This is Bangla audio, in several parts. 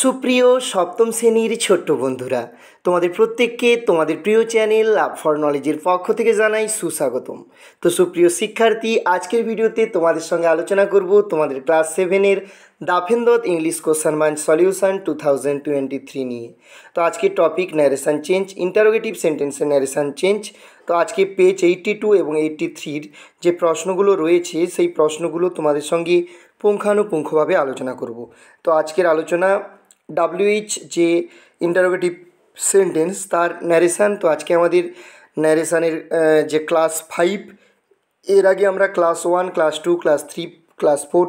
সুপ্রিয় সপ্তম শ্রেণীর ছোট্ট বন্ধুরা তোমাদের প্রত্যেককে তোমাদের প্রিয় চ্যানেল লাভ ফর নলেজের পক্ষ থেকে জানাই সুস্বাগতম তো সুপ্রিয় শিক্ষার্থী আজকের ভিডিওতে তোমাদের সঙ্গে আলোচনা করব তোমাদের ক্লাস সেভেনের দাফেন্দত ইংলিশ কোশ্চান মান solution two thousand twenty three নিয়ে তো আজকে টপিক ন্যারেশান চেঞ্জ ইন্টারোগেটিভ সেন্টেন্সের ন্যারেশান চেঞ্জ তো আজকে পেজ এইটটি টু এবং এইটটি থ্রির যে প্রশ্নগুলো রয়েছে সেই প্রশ্নগুলো তোমাদের সঙ্গে পুঙ্খানুপুঙ্খভাবে আলোচনা করব তো আজকের আলোচনা ডাব্লিউইচ যে ইন্টারোগেটিভ সেন্টেন্স তার ন্যারেশান তো আজকে আমাদের ন্যারেশানের যে ক্লাস ফাইভ এর আগে আমরা class one class two class three class four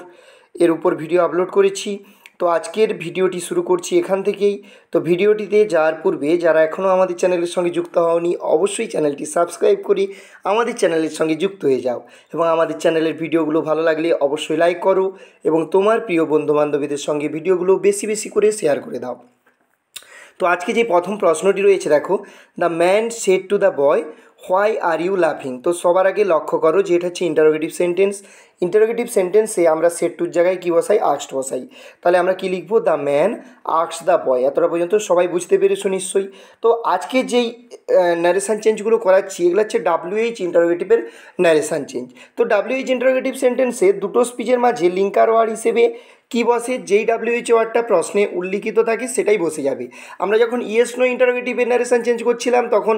এর উপর ভিডিও আপলোড করেছি তো আজকের ভিডিওটি শুরু করছি এখান থেকেই তো ভিডিওটিতে যাওয়ার পূর্বে যারা এখনও আমাদের চ্যানেলের সঙ্গে যুক্ত হওনি অবশ্যই চ্যানেলটি সাবস্ক্রাইব করে আমাদের চ্যানেলের সঙ্গে যুক্ত হয়ে যাও এবং আমাদের চ্যানেলের ভিডিওগুলো ভালো লাগলে অবশ্যই লাইক করো এবং তোমার প্রিয় বন্ধুবান্ধবীদের সঙ্গে ভিডিওগুলো বেশি বেশি করে শেয়ার করে দাও তো আজকে যে প্রথম প্রশ্নটি রয়েছে দেখো the man said to the boy why are you লাফিং তো সবার আগে লক্ষ্য করো যে এটা হচ্ছে ইন্টারোগেটিভ সেন্টেন্স ইন্টারোগেটিভ সেন্টেন্সে আমরা সেট টুর জায়গায় কী বসাই আক্সড বসাই তাহলে আমরা কি লিখবো দ্য ম্যান আক্স দ্য বয় এতটা পর্যন্ত সবাই বুঝতে পেরেছো নিশ্চয়ই তো আজকে যেই ন্যারেশান চেঞ্জগুলো করাচ্ছি এগুলো হচ্ছে ডাব্লিউএইচ ইন্টারোগেটিভের ন্যারেশান চেঞ্জ তো ডাব্লিউএইচ ইন্টারোগেটিভ সেন্টেন্সে দুটো স্পিচের মাঝে লিঙ্কার ওয়ার্ড হিসেবে কি বসে যেই ডাব্লিউএইচ ওয়ার্ডটা প্রশ্নে উল্লিখিত থাকে সেটাই বসে যাবে আমরা যখন yes no interrogative narration change করছিলাম তখন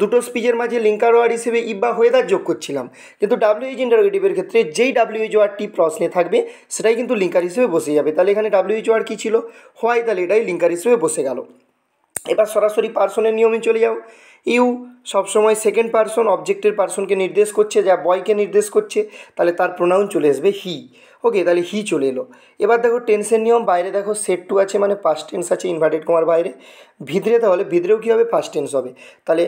দুটো স্পিচের মাঝে লিঙ্কার ওয়ার্ড হিসেবে ইব্বা হয়েদার যোগ করছিলাম কিন্তু ডাব্লিউএইচ ইন্টারোগেটিভের ক্ষেত্রে যেই ডাব্লিউএইচ ওয়ার্ডটি প্রশ্নে থাকবে সেটাই কিন্তু লিঙ্কার হিসেবে বসে যাবে তাহলে এখানে ডাব্লিউএইচ ওয়ার্ড কী ছিল হোয়াই তাহলে এটাই লিঙ্কার হিসেবে বসে গেল এবার সরাসরি পার্সনের নিয়মে চলে যাও ইউ সবসময় সেকেন্ড পার্সন অবজেক্টের পার্সনকে নির্দেশ করছে যা বয়কে নির্দেশ করছে তাহলে তার প্রোনাউন চলে আসবে হি ওকে তাহলে হি চলে এলো এবার দেখো টেন্সের নিয়ম বাইরে দেখো সেট টু আছে মানে পাস্ট টেন্স আছে ইনভার্টেড কুমার বাইরে ভিতরে তাহলে ভিতরেও কী হবে পাস্ট টেন্স হবে তাহলে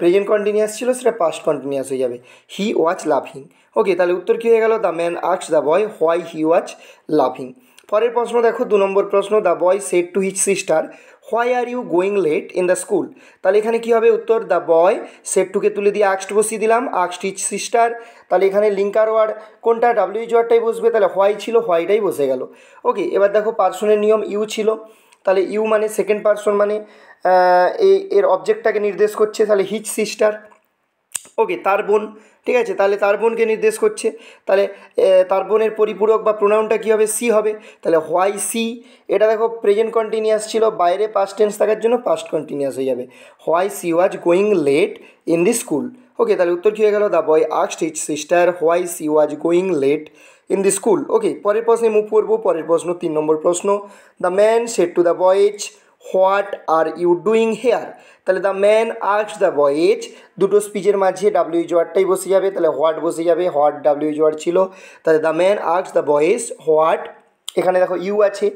প্রেজেন্ট কন্টিনিউয়াস ছিল সেটা পাস্ট কন্টিনিউয়াস হয়ে যাবে হি ওয়াচ লাফিং ওকে তাহলে উত্তর কী হয়ে গেল the man আক্স the boy why he was লাফিং পরের প্রশ্ন দেখো দু নম্বর প্রশ্ন the boy said to his sister why are you going late in the school তাহলে এখানে কী হবে উত্তর দ্য বয় সেট টুকে তুলে দিয়ে আক্সট বসিয়ে দিলাম আক্সট ইচ সিস্টার তাহলে এখানে লিঙ্কার ওয়ার্ড কোনটা ডাব্লিউ ওয়ার্ডটাই বসবে তাহলে হোয়াই ছিল হোয়াইটাই বসে গেল ওকে এবার দেখো পার্সনের নিয়ম ইউ ছিল তাহলে ইউ মানে সেকেন্ড পার্সন মানে এর অবজেক্টটাকে নির্দেশ করছে তাহলে হিচ সিস্টার ওকে তার বোন ঠিক আছে তাহলে তার বোনকে নির্দেশ করছে তাহলে তার বোনের পরিপূরক বা প্রোনাউনটা কী হবে সি হবে তাহলে হোয়াই সি এটা দেখো প্রেজেন্ট কন্টিনিউয়াস ছিল বাইরে পাস্ট টেন্স থাকার জন্য পাস্ট কন্টিনিউয়াস হয়ে যাবে why she was going late in the school okay তাহলে উত্তর কী হয়ে গেল the boy asked his sister why she was going late in the school okay পরের প্রশ্নে মুভ করবো পরের প্রশ্ন তিন নম্বর প্রশ্ন the man said to the boys what are you doing here তাহলে the man asks the boys দুটো স্পিচের মাঝে ডাব্লিউ জোয়ারটাই বসে যাবে তাহলে হোয়াট বসে যাবে হোয়াট ডাব্লিউ জোয়ার ছিল তাহলে the man asks the boys what এখানে দেখো ইউ আছে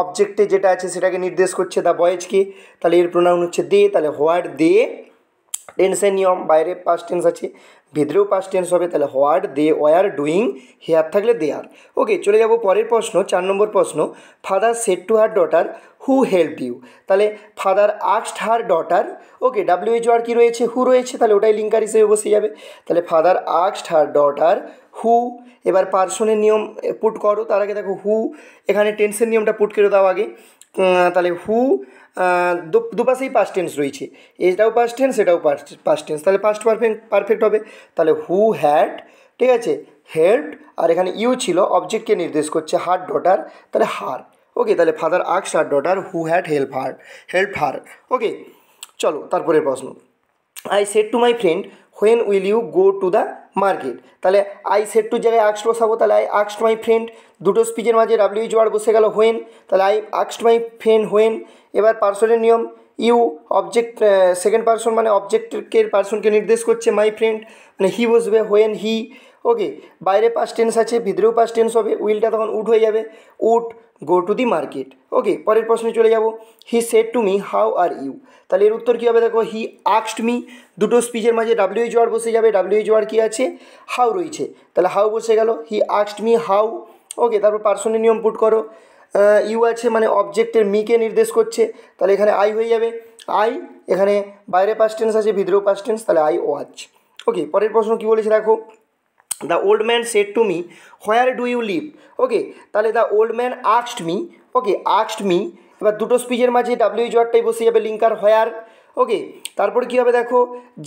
অবজেক্টে যেটা আছে সেটাকে নির্দেশ করছে দ্য বয়েজকে তাহলে এর প্রোনাউন হচ্ছে দে তাহলে হোয়াট দে টেন্সের নিয়ম বাইরে পাস্ট টেন্স আছে ভিতরেও পাস্ট টেন্স হবে তাহলে what they were doing here থাকলে দে আর ওকে চলে যাব পরের প্রশ্ন চার নম্বর প্রশ্ন father said to her daughter who help you তাহলে ফাদার আক্সড হার ডটার ওকে ডাব্লিউএইচ আর কী রয়েছে হু রয়েছে তাহলে ওটাই লিঙ্কার হিসেবে বসে যাবে তাহলে ফাদার আক্সড হার ডটার হু এবার পার্সনের নিয়ম পুট করো তার আগে দেখো হু এখানে টেন্সের নিয়মটা পুট করে দাও আগে তাহলে হু দুপাশেই পাস্ট টেন্স রয়েছে এটাও পাস্ট টেন্স এটাও পাস্ট পাস্ট টেন্স তাহলে পাস্ট পারফেক্ট পারফেক্ট হবে তাহলে হু হ্যাড ঠিক আছে হেল্প আর এখানে ইউ ছিল অবজেক্টকে নির্দেশ করছে হার ডটার তাহলে হার ওকে তাহলে father asks her daughter who had help her help her okay চলো তারপরের প্রশ্ন I said to my friend when will you go to the market তাহলে আই সেট টু জায়গায় আক্স বসাবো তাহলে আই আক্স মাই ফ্রেন্ড দুটো স্পিচের মাঝে ডাব্লিউ ইউজ ওয়ার্ড বসে গেল হোয়েন তাহলে আই আক্স মাই ফ্রেন্ড হোয়েন এবার পার্সনের নিয়ম ইউ অবজেক্ট সেকেন্ড পার্সন মানে অবজেক্টের পার্সনকে নির্দেশ করছে মাই ফ্রেন্ড মানে হি বসবে হোয়েন হি ওকে বাইরে পাস টেন্স আছে ভিতরেও পাস্ট টেন্স হবে উইলটা তখন উঠ হয়ে যাবে উঠ গো টু দি মার্কেট ওকে পরের প্রশ্নে চলে যাব he said to me how are you তাহলে এর উত্তর কী হবে দেখো হি আক্সড মি দুটো স্পিচের মাঝে ডাব্লিউএইচ ওয়ার বসে যাবে ডাব্লিউএইচ ওয়ার কী আছে হাউ রয়েছে তাহলে হাউ বসে গেল হি আক্সড মি হাউ ওকে তারপর পার্সনের নিয়ম পুট করো ইউ আছে মানে অবজেক্টের মিকে নির্দেশ করছে তাহলে এখানে আই হয়ে যাবে আই এখানে বাইরে পাস্টেন্স আছে ভিতরেও পাস্টেন্স তাহলে আই ওয়াচ ওকে পরের প্রশ্ন কী বলেছে রাখো the old man said to me where do you leave ওকে তাহলে the old man আক্সড me okay আক্সড me এবার দুটো স্পিচের মাঝে ডাব্লিউ জোয়ারটাই বসে যাবে লিঙ্কার হোয়ার ওকে তারপর কী হবে দেখো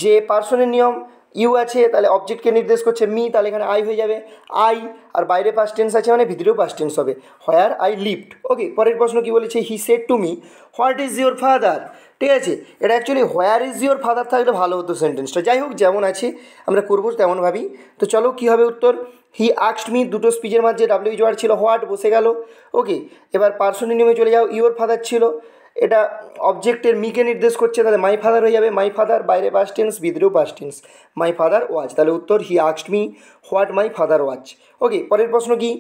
যে পার্সনের নিয়ম ইউ আছে তাহলে অবজেক্টকে নির্দেশ করছে মি তাহলে এখানে আই হয়ে যাবে আই আর বাইরে পাস্ট টেন্স আছে মানে ভিতরেও পাস্ট টেন্স হবে হোয়ার আই লিফট ওকে পরের প্রশ্ন কী বলেছে he said to me what is your father ঠিক আছে এটা actually where is your father থাকলে ভালো হতো সেন্টেন্সটা যাই হোক যেমন আছে আমরা করবো তেমন ভাবি তো চলো কী হবে উত্তর হি আক্সড মি দুটো স্পিচের মাঝে ডাব্লিউ জোয়ার ছিল হোয়াট বসে গেল ওকে এবার পার্সোনি নিয়মে চলে যাও ইওর ফাদার ছিল এটা অবজেক্টের মিকে নির্দেশ করছে তাহলে মাই ফাদার হয়ে যাবে মাই ফাদার বাইরে পাস টেন্স ভিতরেও past tense my father was তাহলে উত্তর হি আক্সড me what my father was okay পরের প্রশ্ন কি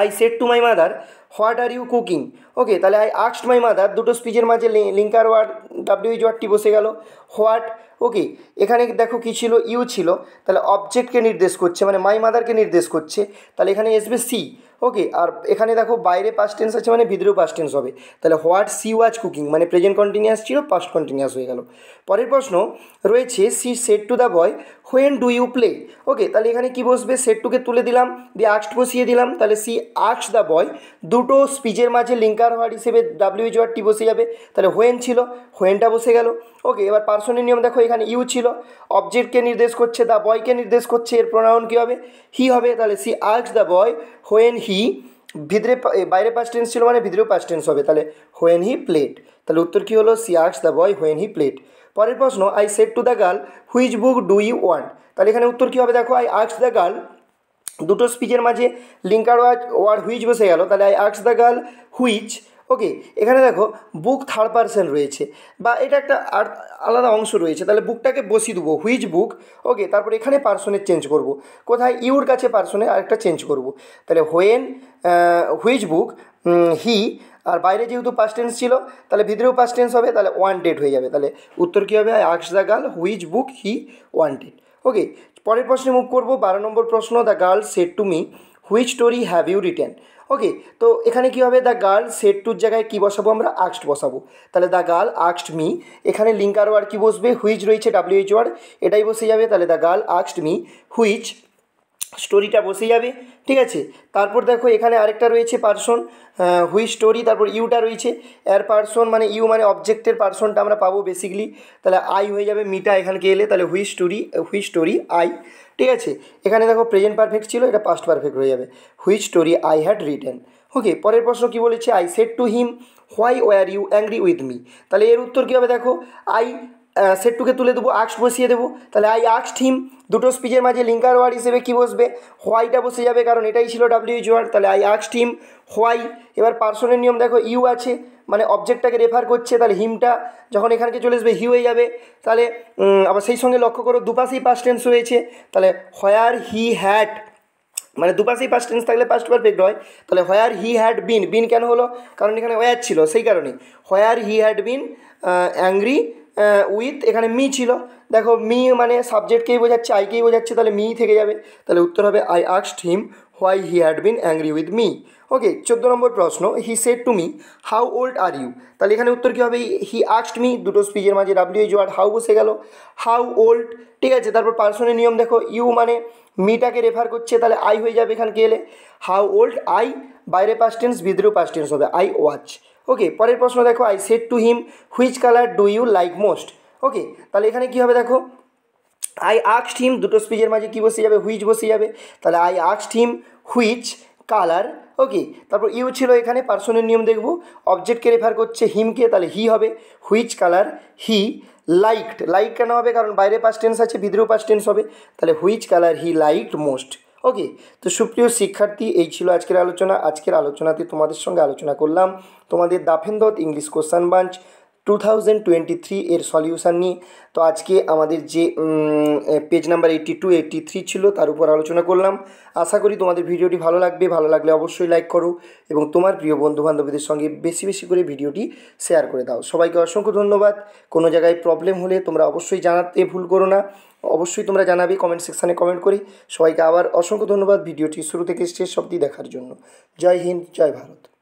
I said to my mother what are you cooking okay তাহলে আই আক্সড মাই মাদার দুটো স্পিচের মাঝে লিঙ্কার ওয়ার্ড ডাব্লিউইচ ওয়ার্ডটি বসে গেল হোয়াট ওকে এখানে দেখো কি ছিল ইউ ছিল তাহলে অবজেক্টকে নির্দেশ করছে মানে মাই মাদারকে নির্দেশ করছে তাহলে এখানে আসবে সি ওকে আর এখানে দেখো বাইরে পাস্ট টেন্স আছে মানে ভিতরেও পাস্ট টেন্স হবে তাহলে হোয়াট সি ওয়াজ কুকিং মানে প্রেজেন্ট কন্টিনিউয়াস ছিল পাস্ট কন্টিনিউয়াস হয়ে গেল পরের প্রশ্ন রয়েছে she said to the boy when do you play okay তাহলে এখানে কি বসবে সেট টুকে তুলে দিলাম দিয়ে আক্সড বসিয়ে দিলাম তাহলে সি আক্স দ্য বয় দুটো স্পিচের মাঝে লিঙ্কার হওয়ার হিসেবে ডাব্লিউএইচ ওয়ার টি বসে যাবে তাহলে হোয়েন ছিল হোয়েনটা বসে গেল ওকে এবার পার্সনের নিয়ম দেখো এখানে ইউ ছিল অবজেক্টকে নির্দেশ করছে দ্য বয়কে নির্দেশ করছে এর প্রণয়ন কী হবে হি হবে তাহলে সি আক্স দ্য বয় হোয়েন হি ভিতরে বাইরে পাস্ট টেন্স ছিল মানে ভিতরেও পাস্ট টেন্স হবে তাহলে হোয়েন হি প্লেট তাহলে উত্তর কী হলো সি আর্টস the boy when he played পরের প্রশ্ন I said to the girl which book do you want তাহলে এখানে উত্তর কী হবে দেখো আই আর্স দ্য গার্ল দুটো স্পিচের মাঝে লিঙ্কার ওয়ার্ড হুইচ বসে গেল তাহলে আই আর্স দ্য গার্ল হুইচ ওকে এখানে দেখো বুক থার্ড পার্সেন রয়েছে বা এটা একটা আর আলাদা অংশ রয়েছে তাহলে বুকটাকে বসিয়ে দেবো হুইজ বুক ওকে তারপর এখানে পার্সনের চেঞ্জ করব। কোথায় ইউর কাছে পার্সনে আরেকটা চেঞ্জ করব। তাহলে হোয়েন হুইজ বুক হি আর বাইরে যেহেতু পাস্ট টেন্স ছিল তাহলে ভিতরেও পাস্ট টেন্স হবে তাহলে ওয়ান ডেট হয়ে যাবে তাহলে উত্তর কী হবে আক্স the girl which book he wanted okay পরের প্রশ্নে মুখ করবো বারো নম্বর প্রশ্ন the girl said to me which story have you written okay তো এখানে কী হবে দ্য গার্ল সেট টুর জায়গায় কী বসাবো আমরা আক্সড বসাবো তাহলে দ্য গার্ল আক্সড মি এখানে লিঙ্ক আরও আর কি বসবে হুইচ রয়েছে ডাব্লিউএইচ ওয়ার্ড এটাই বসে যাবে তাহলে দ্য গার্ল আক্সড মি হুইচ স্টোরিটা বসে যাবে ঠিক আছে তারপর দেখো এখানে আরেকটা রয়েছে পার্সন হুই স্টোরি তারপর ইউটা রয়েছে এর পার্সন মানে ইউ মানে অবজেক্টের পার্সনটা আমরা পাবো বেসিকলি তাহলে আই হয়ে যাবে মিটা এখানকে এলে তাহলে which story which story I ঠিক আছে এখানে দেখো প্রেজেন্ট পারফেক্ট ছিল এটা পাস্ট পারফেক্ট হয়ে যাবে which story I had written okay পরের প্রশ্ন কী বলেছে I said to him why were you angry with me তাহলে এর উত্তর কী হবে দেখো আই সেট টুকে তুলে দেবো আক্স বসিয়ে দেবো তাহলে আই আক্স হিম দুটো স্পিচের মাঝে লিঙ্কার ওয়ার্ড হিসেবে কী বসবে হোয়াইটা বসে যাবে কারণ এটাই ছিল ডাব্লিউ ওয়ার্ড তাহলে আই আক্স হিম হোয়াই এবার পার্সনের নিয়ম দেখো ইউ আছে মানে অবজেক্টটাকে রেফার করছে তাহলে হিমটা যখন এখানকে চলে আসবে হিউ হয়ে যাবে তাহলে আবার সেই সঙ্গে লক্ষ্য করো দুপাশেই পাস টেন্স রয়েছে তাহলে হোয়ার হি হ্যাট মানে দুপাশেই পাস টেন্স থাকলে পাস্ট পারফেক্ট হয় তাহলে হোয়ার হি হ্যাড বিন বিন কেন হলো কারণ এখানে ওয়ার ছিল সেই কারণে why he had been angry with এখানে মি ছিল দেখো মি মানে সাবজেক্টকেই বোঝাচ্ছে আইকেই বোঝাচ্ছে তাহলে মি থেকে যাবে তাহলে উত্তর হবে আই আক্সড him why he had been angry with me okay চোদ্দো নম্বর প্রশ্ন he said to me how old are you তাহলে এখানে উত্তর কী হবে হি আস্ট মি দুটো স্পিচের মাঝে ডাব্লিউ ইউ আর হাউ বসে গেল হাউ ওল্ড ঠিক আছে তারপর পার্সনের নিয়ম দেখো ইউ মানে মিটাকে রেফার করছে তাহলে আই হয়ে যাবে এখানকে এলে হাউ ওল্ড আই বাইরে পাস্ট টেন্স ভিতরেও পাস্ট হবে আই ওয়াচ ওকে পরের প্রশ্ন দেখো I said to him which colour do you like most okay তাহলে এখানে কী হবে দেখো আই আক্সড হিম দুটো স্পিচের মাঝে কী বসে যাবে হুইচ বসে যাবে তাহলে আই আক্সড হিম হুইচ কালার ওকে তারপর ইউ ছিল এখানে পার্সনের নিয়ম দেখব অবজেক্টকে রেফার করছে হিমকে তাহলে হি হবে which colour he liked like কেন হবে কারণ বাইরে পাস টেন্স আছে ভিতরেও পাস টেন্স হবে তাহলে which colour he liked most okay তো সুপ্রিয় শিক্ষার্থী এই ছিল আজকের আলোচনা আজকের আলোচনাতে তোমাদের সঙ্গে আলোচনা করলাম তোমাদের দাফেন্দত English question bunch two thousand twenty three এর সলিউশান নিয়ে তো আজকে আমাদের যে page number eighty two eighty three ছিল তার উপর আলোচনা করলাম আশা করি তোমাদের ভিডিওটি ভালো লাগবে ভালো লাগলে অবশ্যই লাইক করো এবং তোমার প্রিয় বন্ধুবান্ধবীদের সঙ্গে বেশি বেশি করে ভিডিওটি শেয়ার করে দাও সবাইকে অসংখ্য ধন্যবাদ কোনো জায়গায় প্রবলেম হলে তোমরা অবশ্যই জানাতে ভুল করো না অবশ্যই তোমরা জানাবে কমেন্ট সেকশানে কমেন্ট করে সবাইকে আবার অসংখ্য ধন্যবাদ ভিডিওটি শুরু থেকে শেষ অব্দি দেখার জন্য জয় হিন্দ জয় ভারত